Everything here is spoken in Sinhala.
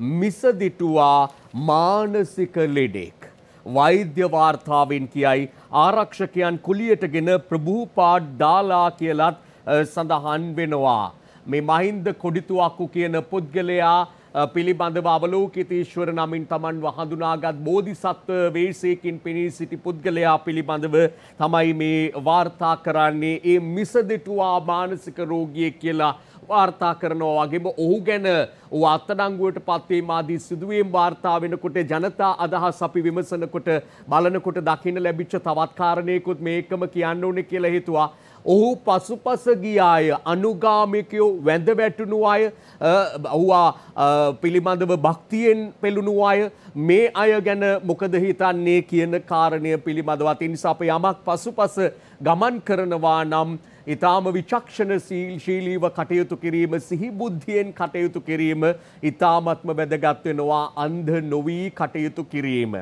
මිසදිටුවා මානසික ලෙඩෙක්. වෛද්‍ය වාර්තාවෙන් කියයි ආරක්ෂකයන් කුලියටගෙන ප්‍රභූපාඩ් ඩාලා කියලත් සඳහන් වෙනවා. මේ මහින්ද කොඩිතුවක්කු කියන පුද්ගලයා පිළිබඳව අවලෝකිතීශ්වර නමින් තමන් වහඳුනාගත් බෝධිසත්ව වේශයකින් පෙනී සිටි පුද්ගලයා පිළිබඳව තමයි මේ වාර්තා කරන්නේ ඒ මිසදිටුවා මානසික රෝගියෙක් කියලා වාර්තා කරනවා වගේම ඔහු ගැන ඔහු අත්අඩංගුවට පත්වීම ආදී සිදුවීම් වාර්තා වෙනකොට ජනතා අදහස් අපි විමසනකොට බලනකොට දකින්න ලැබිච්ච තවත් කාරණේකුත් මේකම කියන්න ඕනේ කියලා හිතුවා ඔහු පසුපස ගියාය අනුගාමිකයෝ වැඳ වැටුණු අය ඔහුවා පිළිබඳව භක්තියෙන් පෙළුණු අය මේ අය ගැන මොකද හිතන්නේ කියන කාරණය පිළිබඳවත් නිසා අප යමක් පසුපස ගමන් කරනවා නම් ඉතාම විචක්ෂණ ශීලීව කටයුතු කිරීම සිහිබුද්ධියෙන් කටයුතු කිරීම ඉතාමත්ම වැදගත් වෙනවා අන්ධ නොවී කටයුතු කිරීම.